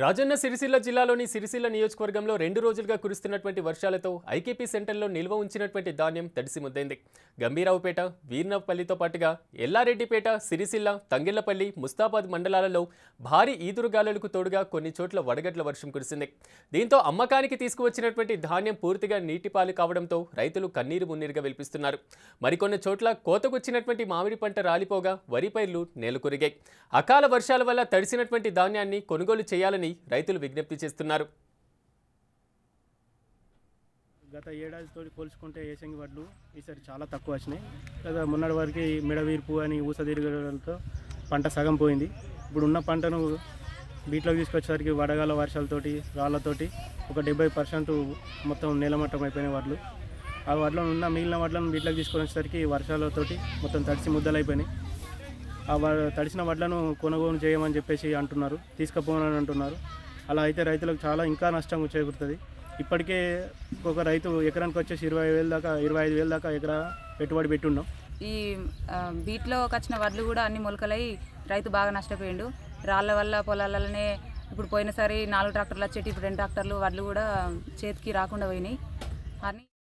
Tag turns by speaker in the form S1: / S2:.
S1: రాజన్న సిరిసిల్ల జిల్లాలోని సిరిసిల్ల నియోజకవర్గంలో రెండు రోజులుగా కురుస్తున్నటువంటి వర్షాలతో ఐకేపీ సెంటర్లో నిల్వ ఉంచినటువంటి ధాన్యం తడిసి ముద్దైంది గంభీరావుపేట వీర్నపల్లితో పాటుగా ఎల్లారెడ్డిపేట సిరిసిల్ల తంగిళ్లపల్లి ముస్తాబాద్ మండలాలలో భారీ ఈదురుగాలులకు తోడుగా కొన్ని చోట్ల వడగట్ల వర్షం కురిసింది దీంతో అమ్మకానికి తీసుకువచ్చినటువంటి ధాన్యం పూర్తిగా నీటిపాలు కావడంతో రైతులు కన్నీరు మున్నీరుగా విలిపిస్తున్నారు మరికొన్ని చోట్ల కోతకొచ్చినటువంటి మామిడి పంట రాలిపోగా వరి పైర్లు నేలకొరిగాయి అకాల వర్షాల వల్ల తడిసినటువంటి ధాన్యాన్ని కొనుగోలు చేయాలని ఉండాలని రైతులు విజ్ఞప్తి చేస్తున్నారు
S2: గత ఏడాదితో పోల్చుకుంటే ఏసంగి వడ్లు ఈసారి చాలా తక్కువ వచ్చినాయి
S1: కదా మొన్నటి వరకు మిడవీర్పు
S2: అని ఊస తిరగడంతో పంట సగం పోయింది ఇప్పుడు ఉన్న పంటను బీట్లోకి తీసుకొచ్చేసరికి వడగాల వర్షాలతోటి రాళ్లతోటి ఒక డెబ్బై పర్సెంట్ మొత్తం నేలమట్టం అయిపోయిన వడ్లు ఆ వడ్లను ఉన్న మిగిలిన వడ్లను బీట్లోకి తీసుకొని వచ్చేసరికి వర్షాలతోటి మొత్తం తడిసి ముద్దలు అయిపోయినాయి ఆ తడిసిన వడ్లను కొనుగోలు చేయమని చెప్పేసి అంటున్నారు తీసుకుపోమని అంటున్నారు అలా అయితే రైతులకు చాలా ఇంకా నష్టం చేకూరుతుంది ఇప్పటికే ఒక రైతు ఎకరానికి వచ్చేసి ఇరవై వేలు దాకా ఇరవై ఐదు వేల దాకా ఎకరా పెట్టుబడి పెట్టున్నాం
S3: ఈ బీట్లో వచ్చిన వడ్లు కూడా అన్ని మొలకలై రైతు బాగా నష్టపోయిండు రాళ్ళ వల్ల పొలాలనే ఇప్పుడు పోయినసారి నాలుగు ట్రాక్టర్లు వచ్చేటి ఇప్పుడు రెండు ట్రాక్టర్లు వడ్లు కూడా చేతికి రాకుండా పోయినాయి అని